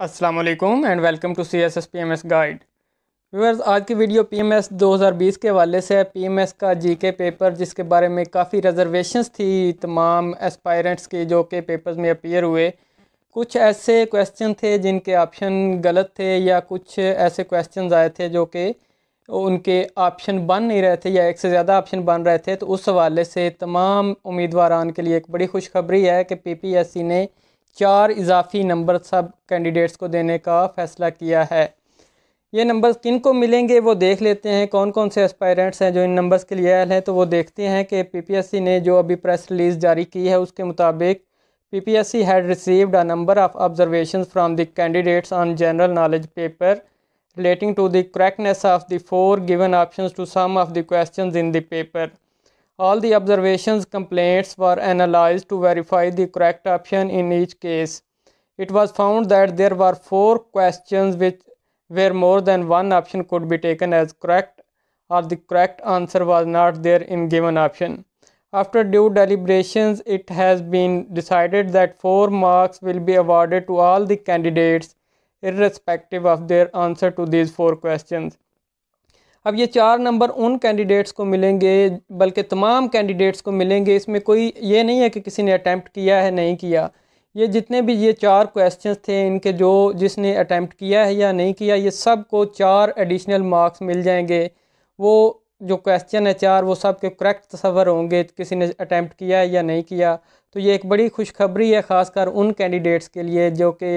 Aslam and welcome to C S S P M S guide viewers आज की video P M S दो हज़ार बीस के हवाले से है पी एम एस का जी के पेपर जिसके बारे में काफ़ी रिजर्वेशंस थी तमाम एस्पायरेंट्स की जो कि पेपर्स में अपियर हुए कुछ ऐसे क्वेश्चन थे जिनके ऑप्शन गलत थे या कुछ ऐसे क्वेश्चन आए थे जो कि उनके ऑप्शन बन नहीं रहे थे या एक से ज़्यादा ऑप्शन बन रहे थे तो उस हवाले से तमाम उम्मीदवार के लिए एक बड़ी खुशखबरी है कि पी पी एस सी ने चार इजाफी नंबर सब कैंडिडेट्स को देने का फ़ैसला किया है ये नंबर्स किन को मिलेंगे वो देख लेते हैं कौन कौन से एस्पायरेंट्स हैं जो इन नंबर्स के लिए अहल हैं तो वो देखते हैं कि पीपीएससी ने जो अभी प्रेस रिलीज़ जारी की है उसके मुताबिक PPSC had received a number of observation from the candidates on general knowledge paper relating to the correctness of the four given option to some of the question in the paper All the observations complaints were analyzed to verify the correct option in each case. It was found that there were four questions which where more than one option could be taken as correct or the correct answer was not there in given option. After due deliberations, it has been decided that 4 marks will be awarded to all the candidates irrespective of their answer to these four questions. अब ये चार number उन candidates को मिलेंगे बल्कि तमाम candidates को मिलेंगे इसमें कोई ये नहीं है कि किसी ने अटैम्प्ट किया है नहीं किया ये जितने भी ये चार क्वेश्चंस थे इनके जो जिसने अटैम्प्ट किया है या नहीं किया ये सब को चार एडिशनल मार्क्स मिल जाएंगे वो जो क्वेश्चन है चार वो सब के करेक्ट तस्वर होंगे किसी ने अटैम्प्ट किया है या नहीं किया तो ये एक बड़ी खुशखबरी है ख़ासकर उन कैंडिडेट्स के लिए जो कि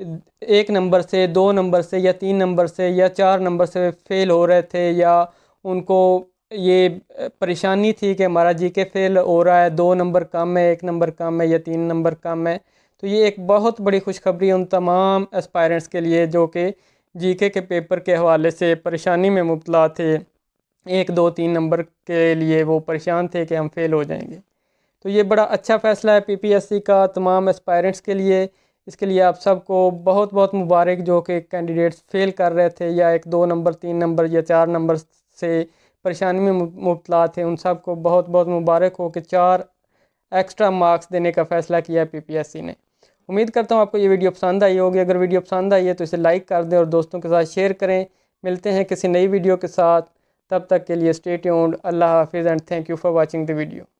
एक नंबर से दो नंबर से या तीन नंबर से या चार नंबर से फ़ेल हो रहे थे या उनको ये परेशानी थी कि हमारा जी के फेल हो रहा है दो नंबर कम है एक नंबर कम है या तीन नंबर कम है तो ये एक बहुत बड़ी खुशखबरी उन तमाम एस्पायरेंट्स के लिए जो कि जी के के पेपर के हवाले से परेशानी में मुबला थे एक दो तीन नंबर के लिए वो परेशान थे कि हम फेल हो जाएंगे तो ये बड़ा अच्छा फ़ैसला है पीपीएससी का तमाम एस्पायरेंट्स के लिए इसके लिए आप सबको बहुत बहुत मुबारक जो कि कैंडिडेट्स फेल कर रहे थे या एक दो नंबर तीन नंबर या चार नंबर से परेशानी में मुबतला थे उन सबको बहुत बहुत मुबारक हो कि चार एक्स्ट्रा मार्क्स देने का फ़ैसला किया है पी ने उम्मीद करता हूँ आपको ये वीडियो पसंद आई होगी अगर वीडियो पसंद आई है तो इसे लाइक कर दें और दोस्तों के साथ शेयर करें मिलते हैं किसी नई वीडियो के साथ तब तक के लिए स्टेट अल्लाह हाफिज़ and thank you for watching the video